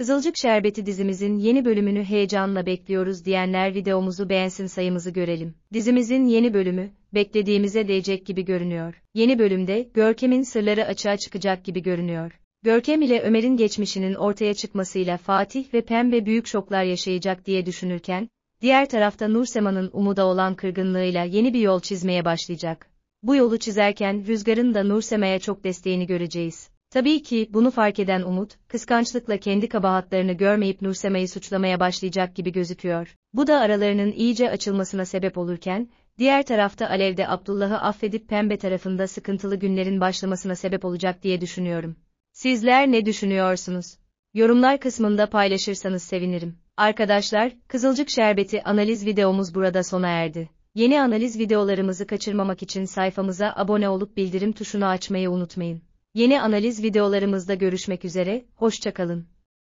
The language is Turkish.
Kızılcık Şerbeti dizimizin yeni bölümünü heyecanla bekliyoruz diyenler videomuzu beğensin sayımızı görelim. Dizimizin yeni bölümü, beklediğimize değecek gibi görünüyor. Yeni bölümde, Görkem'in sırları açığa çıkacak gibi görünüyor. Görkem ile Ömer'in geçmişinin ortaya çıkmasıyla Fatih ve Pembe büyük şoklar yaşayacak diye düşünürken, diğer tarafta Nursema'nın umuda olan kırgınlığıyla yeni bir yol çizmeye başlayacak. Bu yolu çizerken Rüzgar'ın da Nursema'ya çok desteğini göreceğiz. Tabii ki bunu fark eden Umut, kıskançlıkla kendi kabahatlarını görmeyip Nursema'yı suçlamaya başlayacak gibi gözüküyor. Bu da aralarının iyice açılmasına sebep olurken, diğer tarafta Alev de Abdullah'ı affedip pembe tarafında sıkıntılı günlerin başlamasına sebep olacak diye düşünüyorum. Sizler ne düşünüyorsunuz? Yorumlar kısmında paylaşırsanız sevinirim. Arkadaşlar, Kızılcık Şerbeti analiz videomuz burada sona erdi. Yeni analiz videolarımızı kaçırmamak için sayfamıza abone olup bildirim tuşunu açmayı unutmayın. Yeni analiz videolarımızda görüşmek üzere, hoşçakalın.